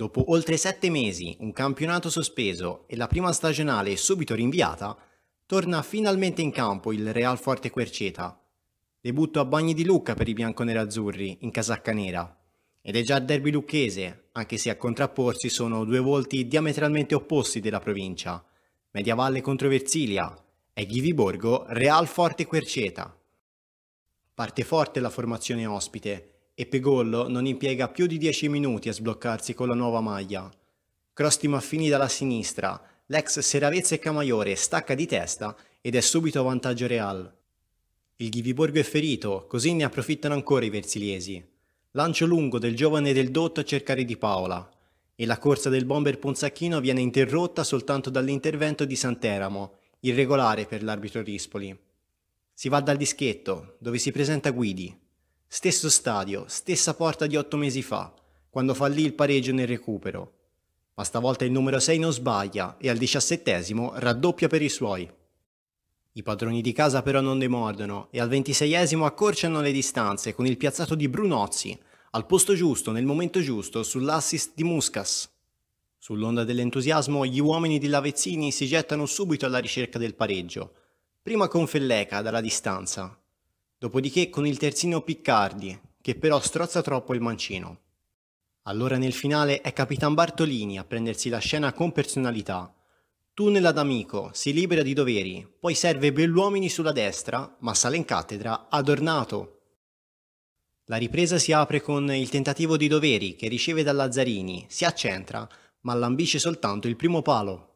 Dopo oltre sette mesi, un campionato sospeso e la prima stagionale subito rinviata, torna finalmente in campo il Real Forte Querceta. Debutto a Bagni di Lucca per i bianconerazzurri in casacca nera. Ed è già derby lucchese, anche se a contrapporsi sono due volti diametralmente opposti della provincia. Mediavalle contro Versilia e Ghiviborgo Real Forte Querceta. Parte forte la formazione ospite, e Pegollo non impiega più di 10 minuti a sbloccarsi con la nuova maglia. Crosti Maffini dalla sinistra, l'ex Seravezza e Camaiore stacca di testa ed è subito a vantaggio Real. Il Ghiviborgo è ferito, così ne approfittano ancora i versiliesi. Lancio lungo del giovane del dotto a cercare di Paola, e la corsa del bomber Ponzacchino viene interrotta soltanto dall'intervento di Santeramo, irregolare per l'arbitro Rispoli. Si va dal dischetto, dove si presenta Guidi, Stesso stadio, stessa porta di otto mesi fa, quando fallì il pareggio nel recupero. Ma stavolta il numero 6 non sbaglia e al diciassettesimo raddoppia per i suoi. I padroni di casa però non demordono e al ventiseiesimo accorciano le distanze con il piazzato di Brunozzi, al posto giusto, nel momento giusto, sull'assist di Muscas. Sull'onda dell'entusiasmo gli uomini di Lavezzini si gettano subito alla ricerca del pareggio, prima con Felleca dalla distanza dopodiché con il terzino Piccardi, che però strozza troppo il mancino. Allora nel finale è Capitan Bartolini a prendersi la scena con personalità. Tunnel ad amico, si libera di doveri, poi serve Belluomini sulla destra, ma sale in cattedra adornato. La ripresa si apre con il tentativo di doveri che riceve da Lazzarini, si accentra, ma lambisce soltanto il primo palo.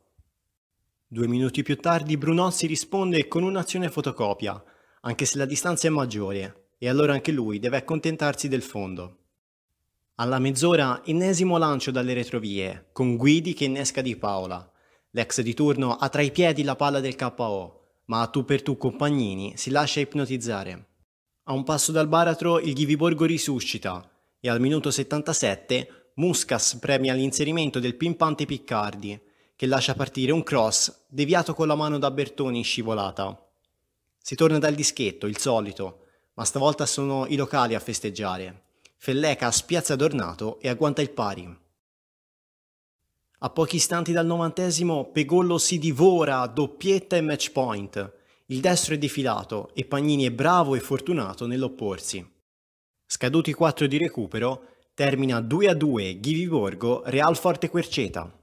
Due minuti più tardi Brunozzi risponde con un'azione fotocopia, anche se la distanza è maggiore, e allora anche lui deve accontentarsi del fondo. Alla mezz'ora, ennesimo lancio dalle retrovie, con Guidi che innesca di Paola. L'ex di turno ha tra i piedi la palla del KO, ma a tu per tu Compagnini si lascia ipnotizzare. A un passo dal baratro il Ghiviborgo risuscita e al minuto 77 Muscas premia l'inserimento del pimpante Piccardi, che lascia partire un cross deviato con la mano da Bertoni in scivolata. Si torna dal dischetto, il solito, ma stavolta sono i locali a festeggiare. Felleca spiazza Adornato e agguanta il pari. A pochi istanti dal novantesimo, Pegollo si divora, doppietta e match point. Il destro è defilato e Pagnini è bravo e fortunato nell'opporsi. Scaduti quattro di recupero, termina 2-2 Ghivi Borgo Real Forte Querceta.